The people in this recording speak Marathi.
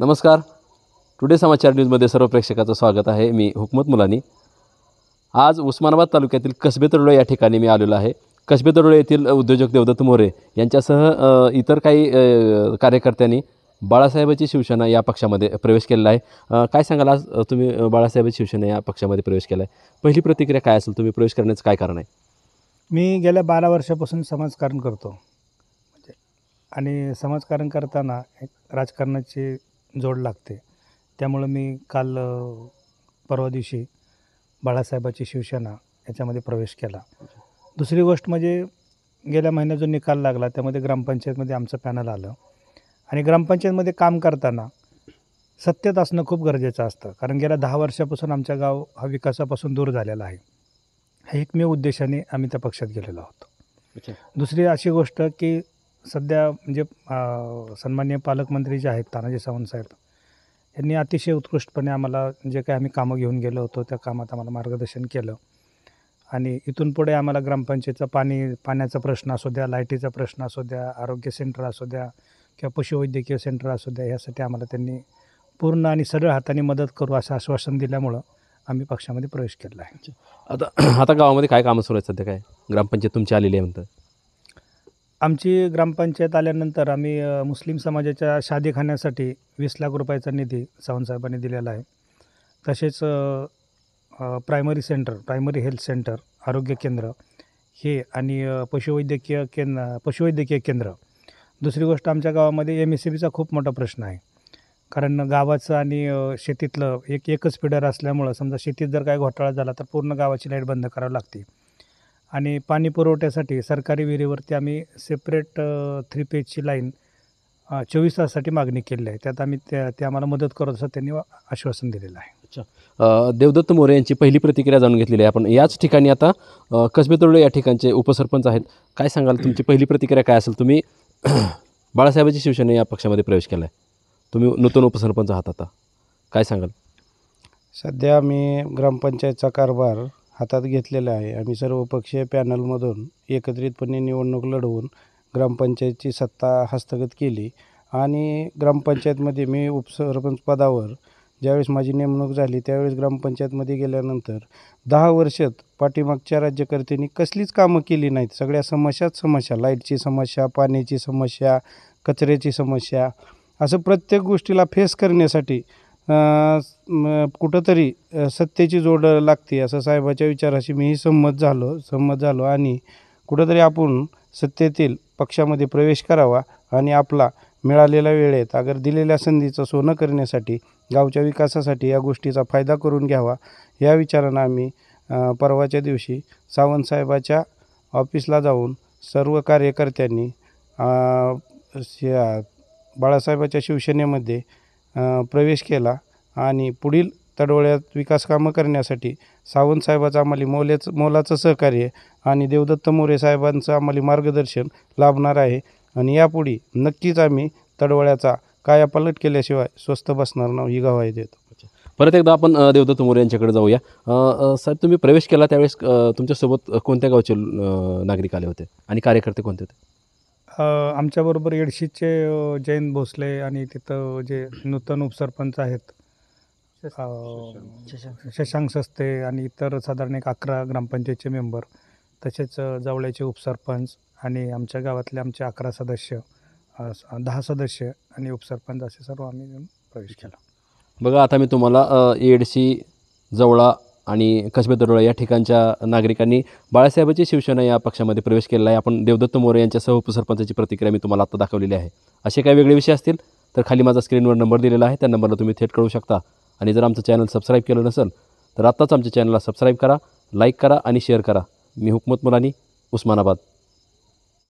नमस्कार टुडे समाचार न्यूजमध्ये सर्व प्रेक्षकाचं स्वागत आहे मी हुकमत मुलानी आज उस्मानाबाद तालुक्यातील कसबे या ठिकाणी मी आलेलो आहे कसबे येथील उद्योजक देवदत्त मोरे यांच्यासह इतर काही कार्यकर्त्यांनी बाळासाहेबाची शिवसेना या पक्षामध्ये प्रवेश केलेला आहे काय सांगाल आज तुम्ही बाळासाहेबाची शिवसेना या पक्षामध्ये प्रवेश केला आहे पहिली प्रतिक्रिया काय असेल तुम्ही प्रवेश करण्याचं काय कारण आहे मी गेल्या बारा वर्षापासून समाजकारण करतो म्हणजे, आणि समाजकारण करताना एक राजकारणाची जोड लागते त्यामुळं मी काल परवा दिवशी बाळासाहेबाची शिवसेना याच्यामध्ये प्रवेश केला दुसरी गोष्ट म्हणजे गेल्या महिन्यात जो निकाल लागला त्यामध्ये ग्रामपंचायतमध्ये आमचं पॅनल आलं आणि ग्रामपंचायतमध्ये काम करताना सत्तेत असणं खूप गरजेचं असतं कारण गेल्या दहा वर्षापासून आमच्या गाव हा विकासापासून दूर झालेला आहे हे एकमेव उद्देशाने आम्ही त्या पक्षात गेलेलो आहोत दुसरी अशी गोष्ट की सध्या म्हणजे सन्मान्य पालकमंत्री जे आहेत तानाजी सावंत साहेब यांनी अतिशय उत्कृष्टपणे आम्हाला जे काही आम्ही कामं घेऊन गेलो होतो त्या कामात आम्हाला मार्गदर्शन केलं आणि इथून पुढे आम्हाला ग्रामपंचायतचा पाणी पाण्याचा प्रश्न असू द्या लाईटीचा प्रश्न असू द्या आरोग्य सेंटर असू द्या किंवा पशुवैद्यकीय सेंटर असू द्या यासाठी आम्हाला त्यांनी पूर्ण आणि सरळ हाताने मदत करू असं आश्वासन दिल्यामुळं आम्ही पक्षामध्ये प्रवेश केला आहे आता आता गावामध्ये काय कामं सुरू आहेत सध्या काय ग्रामपंचायत तुमची आलेली आहे म्हणतात आमची ग्रामपंचायत आल्यानंतर आम्ही मुस्लिम समाजाच्या शादी खाण्यासाठी वीस लाख रुपयाचा निधी सावंतसाहेबांनी दिलेला आहे तसेच primary centre primary health centre आरोग्य केंद्र हे आणि पशुवैद्यकीय केंद्र पशुवैद्यकीय केंद्र दुसरी गोष्ट आमच्या गावामध्ये एम एस सी बीचा खूप मोठा प्रश्न आहे कारण गावाचं आणि शेतीतलं एक एकच पिढर असल्यामुळं समजा शेतीत जर काय घोटाळा झाला तर पूर्ण गावाची लाईट बंद करावी लागते आणि पाणी पुरवठ्यासाठी सरकारी विहिरीवरती आम्ही सेपरेट थ्री पेजची लाईन चोवीस तासासाठी मागणी केलेली आहे त्यात आम्ही त्या ते आम्हाला मदत करत असं त्यांनी आश्वासन दिलेलं आहे अच्छा देवदत्त मोरे यांची पहिली प्रतिक्रिया जाणून घेतलेली आहे आपण याच ठिकाणी आता कसबे तोडले या ठिकाणचे उपसरपंच आहेत काय सांगाल तुमची पहिली प्रतिक्रिया काय असेल तुम्ही बाळासाहेबांची शिवसेना या पक्षामध्ये प्रवेश केला आहे तुम्ही नूतन उपसरपंच आहात आता काय सांगाल सध्या मी ग्रामपंचायतचा कारभार हातात घेतलेलं आहे आम्ही सर्व पक्षीय पॅनलमधून एकत्रितपणे निवडणूक लढवून ग्रामपंचायतची सत्ता हस्तगत केली आणि ग्रामपंचायतमध्ये मी उपसरपंच पदावर ज्यावेळेस माझी नेमणूक झाली त्यावेळेस ग्रामपंचायतमध्ये गेल्यानंतर दहा वर्षात पाठीमागच्या राज्यकर्त्यांनी कसलीच कामं केली नाहीत सगळ्या समस्याच समस्या लाईटची समस्या पाण्याची समस्या कचऱ्याची समस्या असं प्रत्येक गोष्टीला फेस करण्यासाठी कुठंतरी सत्तेची जोड लागते असं साहेबाच्या विचाराशी मीही संमत झालो संमत झालो आणि कुठंतरी आपण सत्तेतील पक्षामध्ये प्रवेश करावा आणि आपला मिळालेल्या वेळेत अगर दिलेल्या संधीचं सोनं करण्यासाठी गावच्या विकासासाठी या गोष्टीचा फायदा करून घ्यावा या विचारानं आम्ही परवाच्या दिवशी सावंतसाहेबाच्या ऑफिसला जाऊन सर्व कार्यकर्त्यांनी बाळासाहेबाच्या शिवसेनेमध्ये प्रवेश केला आणि पुढील तडवळ्यात विकासकामं करण्यासाठी सावंतसाहेबाचं आम्हाला मोलाचं मोलाचं सहकार्य आणि देवदत्त मोरे साहेबांचं आम्हाला मार्गदर्शन लाभणार आहे आणि यापुढे नक्कीच आम्ही तडवळ्याचा कायापालट केल्याशिवाय स्वस्त बसणार नाही ही गवाही देतो परत एकदा आपण देवदत्त मोरे यांच्याकडे जाऊया साहेब तुम्ही प्रवेश केला त्यावेळेस तुमच्यासोबत कोणत्या गावचे नागरिक आले होते आणि कार्यकर्ते कोणते होते आमच्याबरोबर येडशीचे जयंत भोसले आणि तिथं जे नूतन उपसरपंच आहेत शशांक सस्ते आणि इतर साधारण एक अकरा ग्रामपंचायतचे मेंबर तसेच जवळ्याचे उपसरपंच आणि आमच्या गावातले आमचे अकरा सदस्य दहा सदस्य आणि उपसरपंच असे सर्व आम्ही प्रवेश केला बघा आता मी तुम्हाला येडशी जवळा आणि कसबे दरोडा या ठिकाणच्या नागरिकांनी बाळासाहेबांची शिवसेना या पक्षामध्ये प्रवेश केलेला आहे आपण देवदत्त मोरे यांच्यासह उपसरपंचाची प्रतिक्रिया मी तुम्हाला आता दाखवलेली आहे असे काही वेगळे विषय असतील तर खाली माझा स्क्रीनवर नंबर दिलेला आहे त्या नंबरला तुम्ही थेट कळू शकता आणि जर आमचं चॅनल सबस्क्राईब केलं नसेल तर आत्ताच आमच्या चॅनलला सबस्क्राईब करा लाईक करा आणि शेअर करा मी हुकमत मुलानी उस्मानाबाद